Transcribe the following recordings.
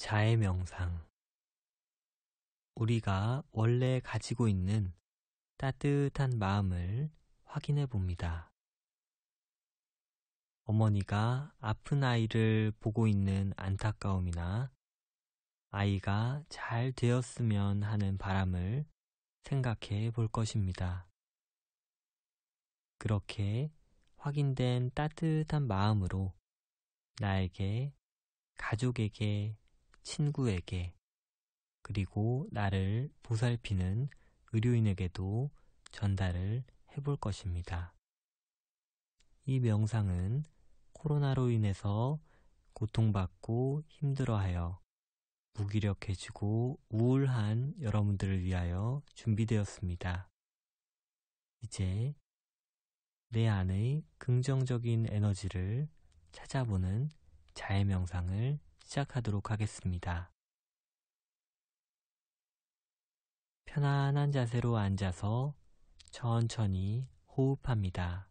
자애명상 우리가 원래 가지고 있는 따뜻한 마음을 확인해 봅니다. 어머니가 아픈 아이를 보고 있는 안타까움이나 아이가 잘 되었으면 하는 바람을 생각해 볼 것입니다. 그렇게 확인된 따뜻한 마음으로 나에게, 가족에게 친구에게 그리고 나를 보살피는 의료인에게도 전달을 해볼 것입니다. 이 명상은 코로나로 인해서 고통받고 힘들어하여 무기력해지고 우울한 여러분들을 위하여 준비되었습니다. 이제 내 안의 긍정적인 에너지를 찾아보는 자의 명상을 시작하도록 하겠습니다. 편안한 자세로 앉아서 천천히 호흡합니다.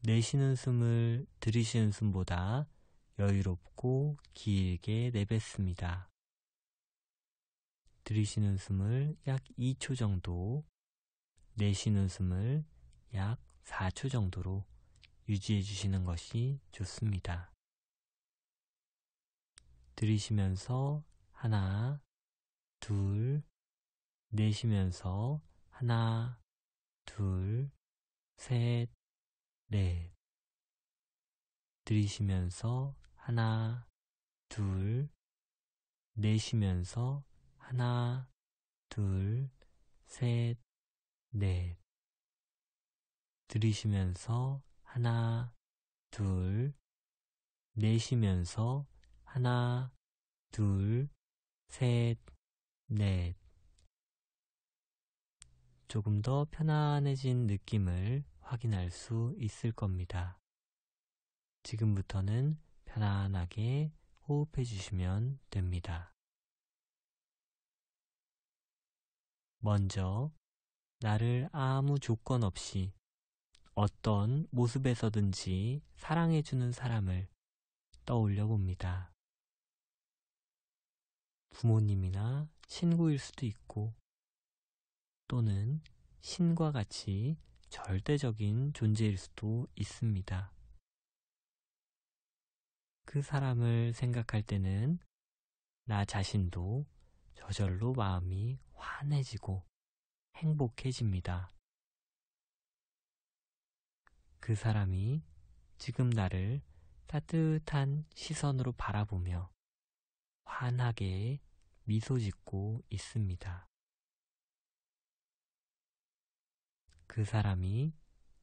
내쉬는 숨을 들이쉬는 숨보다 여유롭고 길게 내뱉습니다. 들이쉬는 숨을 약 2초 정도, 내쉬는 숨을 약 4초 정도로 유지해 주시는 것이 좋습니다. 들이시면서 하나, 둘, 내쉬면서 하나, 둘, 셋, 넷. 들이쉬면서 하나, 둘, 내쉬면서 하나, 둘, 셋, 넷. 들이쉬면서 하나, 둘, 내쉬면서 하나, 둘, 셋, 넷. 조금 더 편안해진 느낌을 확인할 수 있을 겁니다. 지금부터는 편안하게 호흡해 주시면 됩니다. 먼저 나를 아무 조건 없이 어떤 모습에서든지 사랑해주는 사람을 떠올려 봅니다. 부모님이나 친구일 수도 있고 또는 신과 같이 절대적인 존재일 수도 있습니다. 그 사람을 생각할 때는 나 자신도 저절로 마음이 환해지고 행복해집니다. 그 사람이 지금 나를 따뜻한 시선으로 바라보며 환하게 미소 짓고 있습니다. 그 사람이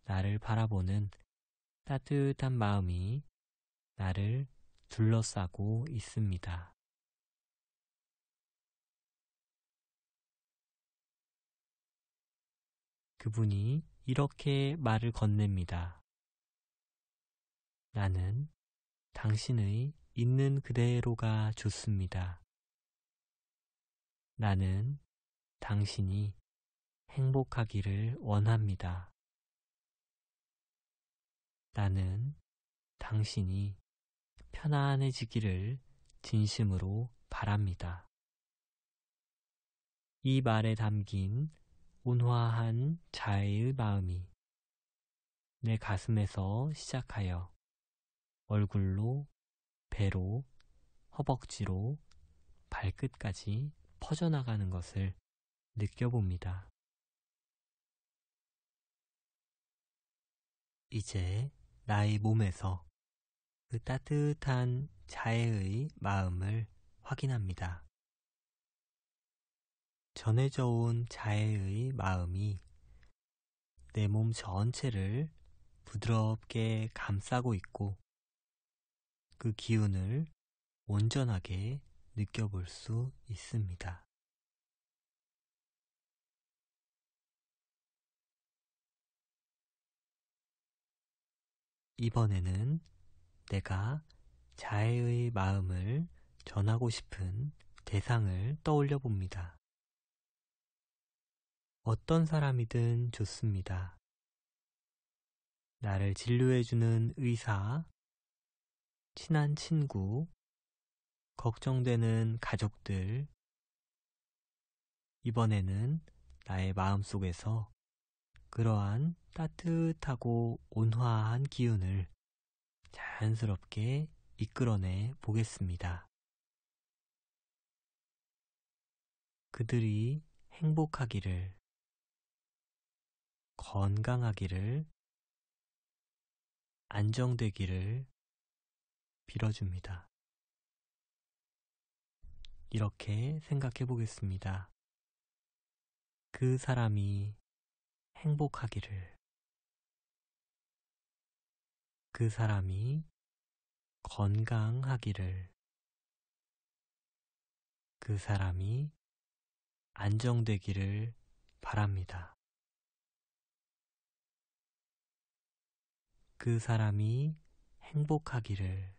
나를 바라보는 따뜻한 마음이 나를 둘러싸고 있습니다. 그분이 이렇게 말을 건넵니다. 나는 당신의 있는 그대로가 좋습니다. 나는 당신이 행복하기를 원합니다. 나는 당신이 편안해지기를 진심으로 바랍니다. 이 말에 담긴 온화한 자의 마음이 내 가슴에서 시작하여 얼굴로, 배로, 허벅지로, 발끝까지 퍼져나가는 것을 느껴봅니다. 이제 나의 몸에서 그 따뜻한 자애의 마음을 확인합니다. 전해져 온 자애의 마음이 내 몸 전체를 부드럽게 감싸고 있고 그 기운을 온전하게 느껴볼 수 있습니다. 이번에는 내가 자애의 마음을 전하고 싶은 대상을 떠올려 봅니다. 어떤 사람이든 좋습니다. 나를 진료해주는 의사, 친한 친구, 걱정되는 가족들. 이번에는 나의 마음 속에서 그러한 따뜻하고 온화한 기운을 자연스럽게 이끌어내 보겠습니다. 그들이 행복하기를, 건강하기를, 안정되기를 빌어줍니다. 이렇게 생각해 보겠습니다. 그 사람이 행복하기를. 그 사람이 건강하기를. 그 사람이 안정되기를 바랍니다. 그 사람이 행복하기를.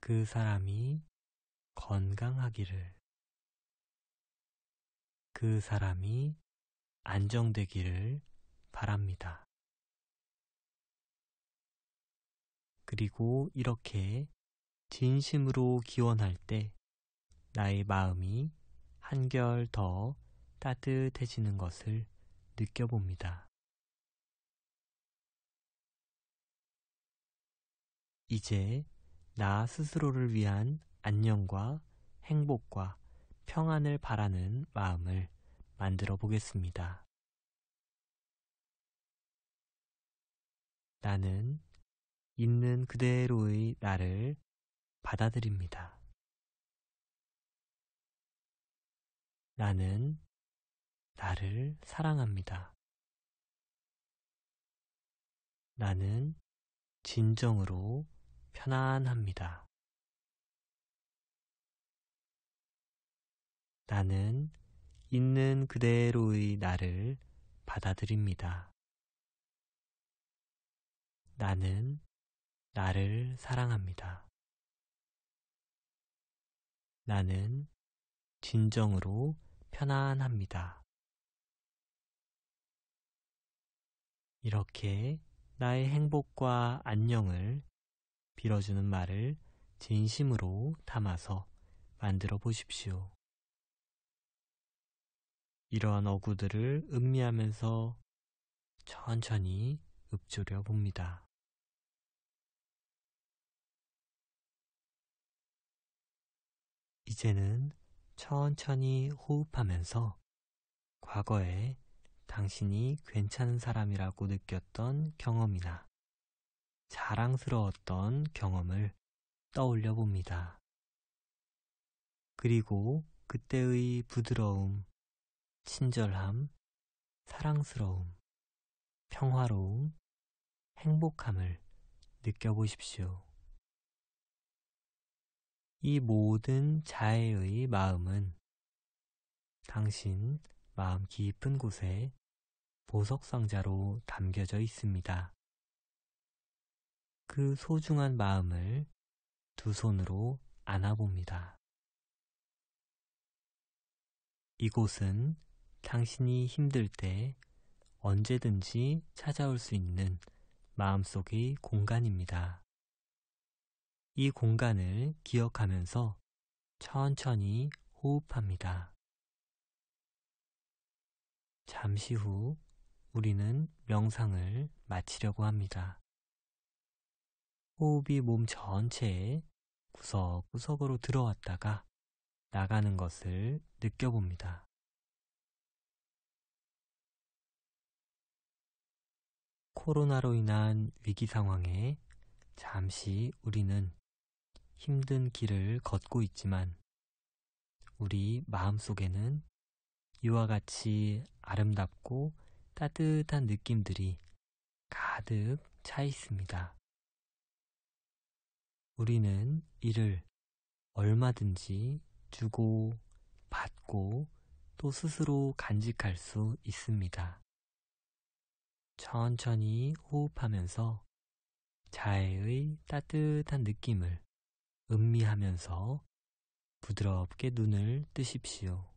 그 사람이 건강하기를 그 사람이 안정되기를 바랍니다. 그리고 이렇게 진심으로 기원할 때 나의 마음이 한결 더 따뜻해지는 것을 느껴봅니다. 이제 나 스스로를 위한 안녕과 행복과 평안을 바라는 마음을 만들어 보겠습니다. 나는 있는 그대로의 나를 받아들입니다. 나는 나를 사랑합니다. 나는 진정으로 편안합니다. 나는 있는 그대로의 나를 받아들입니다. 나는 나를 사랑합니다. 나는 진정으로 편안합니다. 이렇게 나의 행복과 안녕을 빌어주는 말을 진심으로 담아서 만들어 보십시오. 이러한 어구들을 음미하면서 천천히 읊조려 봅니다. 이제는 천천히 호흡하면서 과거에 당신이 괜찮은 사람이라고 느꼈던 경험이나 자랑스러웠던 경험을 떠올려 봅니다. 그리고 그때의 부드러움, 친절함, 사랑스러움, 평화로움, 행복함을 느껴보십시오. 이 모든 자애의 마음은 당신 마음 깊은 곳에 보석 상자로 담겨져 있습니다. 그 소중한 마음을 두 손으로 안아봅니다. 이곳은 당신이 힘들 때 언제든지 찾아올 수 있는 마음속의 공간입니다. 이 공간을 기억하면서 천천히 호흡합니다. 잠시 후 우리는 명상을 마치려고 합니다. 호흡이 몸 전체에 구석구석으로 들어왔다가 나가는 것을 느껴봅니다. 코로나로 인한 위기 상황에 잠시 우리는 힘든 길을 걷고 있지만 우리 마음속에는 이와 같이 아름답고 따뜻한 느낌들이 가득 차 있습니다. 우리는 이를 얼마든지 주고 받고 또 스스로 간직할 수 있습니다. 천천히 호흡하면서 자해의 따뜻한 느낌을 음미하면서 부드럽게 눈을 뜨십시오.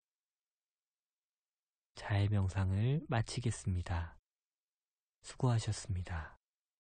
자해 명상을 마치겠습니다. 수고하셨습니다.